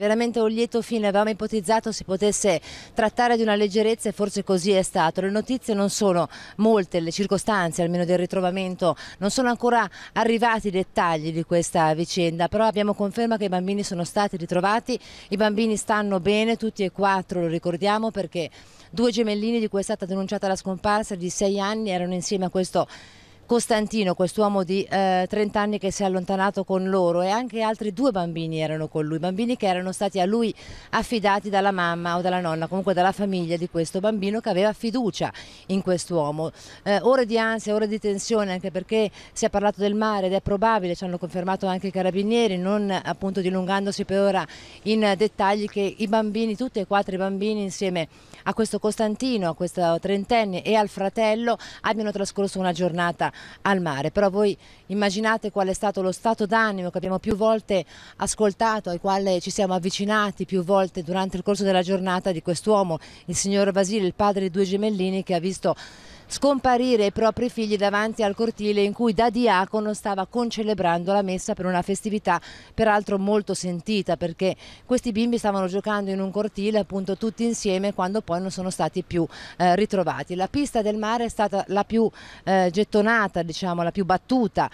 Veramente un lieto fine, avevamo ipotizzato si potesse trattare di una leggerezza e forse così è stato. Le notizie non sono molte, le circostanze almeno del ritrovamento, non sono ancora arrivati i dettagli di questa vicenda, però abbiamo conferma che i bambini sono stati ritrovati, i bambini stanno bene, tutti e quattro lo ricordiamo perché due gemellini di cui è stata denunciata la scomparsa di sei anni erano insieme a questo Costantino, quest'uomo di eh, 30 anni che si è allontanato con loro e anche altri due bambini erano con lui, bambini che erano stati a lui affidati dalla mamma o dalla nonna, comunque dalla famiglia di questo bambino che aveva fiducia in quest'uomo. Eh, ore di ansia, ore di tensione anche perché si è parlato del mare ed è probabile, ci hanno confermato anche i carabinieri, non appunto dilungandosi per ora in dettagli che i bambini, tutti e quattro i bambini insieme a questo Costantino, a questo trentenne e al fratello abbiano trascorso una giornata al mare, però voi immaginate qual è stato lo stato d'animo che abbiamo più volte ascoltato, al quale ci siamo avvicinati più volte durante il corso della giornata di quest'uomo, il signor Basile, il padre di due gemellini che ha visto scomparire i propri figli davanti al cortile in cui da diacono stava concelebrando la messa per una festività peraltro molto sentita perché questi bimbi stavano giocando in un cortile appunto tutti insieme quando poi non sono stati più eh, ritrovati. La pista del mare è stata la più eh, gettonata, diciamo, la più battuta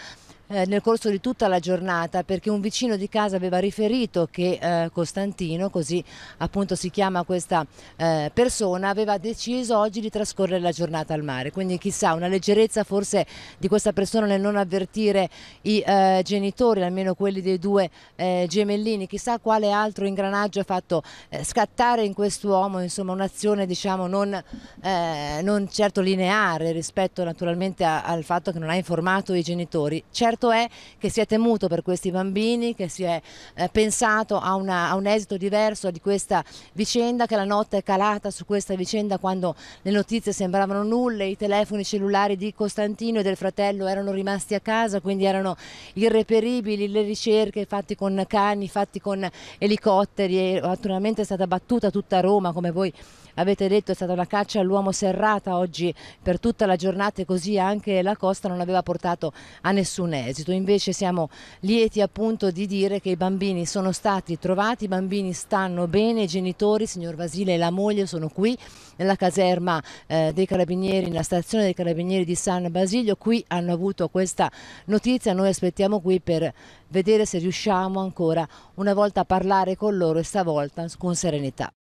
eh, nel corso di tutta la giornata perché un vicino di casa aveva riferito che eh, Costantino, così appunto si chiama questa eh, persona, aveva deciso oggi di trascorrere la giornata al mare. Quindi chissà, una leggerezza forse di questa persona nel non avvertire i eh, genitori, almeno quelli dei due eh, gemellini, chissà quale altro ingranaggio ha fatto scattare in quest'uomo un'azione diciamo non, non, certo lineare rispetto naturalmente a, al fatto che non ha informato i genitori. Certo certo è che si è temuto per questi bambini, che si è eh, pensato a, una, a, un esito diverso di questa vicenda, che la notte è calata su questa vicenda quando le notizie sembravano nulle, i telefoni cellulari di Costantino e del fratello erano rimasti a casa, quindi erano irreperibili le ricerche fatte con cani, fatte con elicotteri e naturalmente è stata battuta tutta Roma, come voi avete detto, è stata una caccia all'uomo serrata oggi per tutta la giornata e così anche la costa non aveva portato a nessun errore esito. Invece siamo lieti appunto di dire che i bambini sono stati trovati, i bambini stanno bene, i genitori, signor Vasile e la moglie sono qui nella caserma eh, dei Carabinieri, nella stazione dei Carabinieri di San Basilio. Qui hanno avuto questa notizia, noi aspettiamo qui per vedere se riusciamo ancora una volta a parlare con loro e stavolta con serenità.